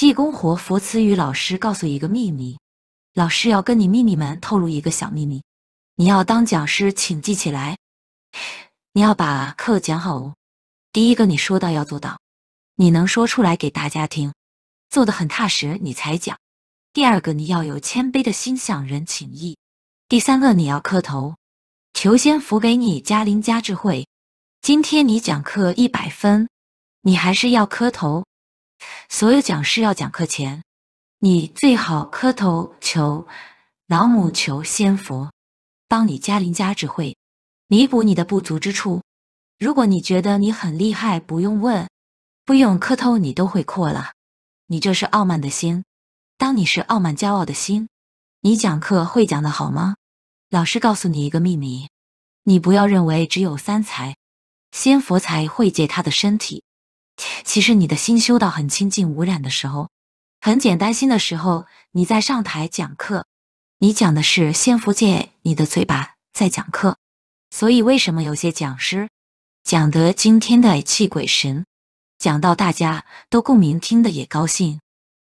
济公活佛慈与老师告诉一个秘密，老师要跟你秘密们透露一个小秘密，你要当讲师，请记起来，你要把课讲好哦。第一个，你说到要做到，你能说出来给大家听，做的很踏实，你才讲。第二个，你要有谦卑的心向人请意，第三个，你要磕头，求仙福给你加灵加智慧。今天你讲课一百分，你还是要磕头。所有讲师要讲课前，你最好磕头求老母求仙佛，帮你加灵加智慧，弥补你的不足之处。如果你觉得你很厉害，不用问，不用磕头你都会扩了。你这是傲慢的心，当你是傲慢骄傲的心，你讲课会讲的好吗？老师告诉你一个秘密，你不要认为只有三才，仙佛才会借他的身体。其实你的心修到很清净、无染的时候，很简单心的时候，你在上台讲课，你讲的是仙佛界，你的嘴巴在讲课。所以为什么有些讲师讲得惊天的，气鬼神，讲到大家都共鸣，听的也高兴，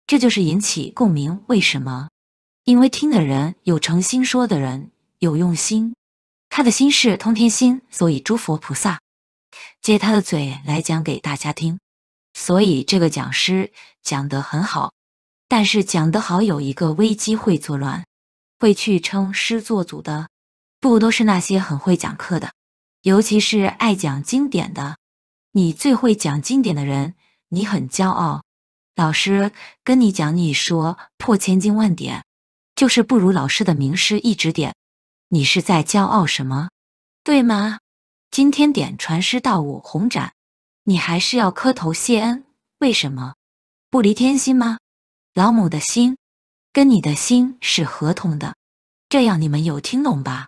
这就是引起共鸣。为什么？因为听的人有诚心，说的人有用心，他的心是通天心，所以诸佛菩萨借他的嘴来讲给大家听。所以这个讲师讲的很好，但是讲的好有一个危机会作乱，会去称师作祖的，不都是那些很会讲课的，尤其是爱讲经典的。你最会讲经典的人，你很骄傲。老师跟你讲，你说破千经万典，就是不如老师的名师一指点，你是在骄傲什么？对吗？今天点传师道武红展。你还是要磕头谢恩，为什么？不离天心吗？老母的心，跟你的心是合同的，这样你们有听懂吧？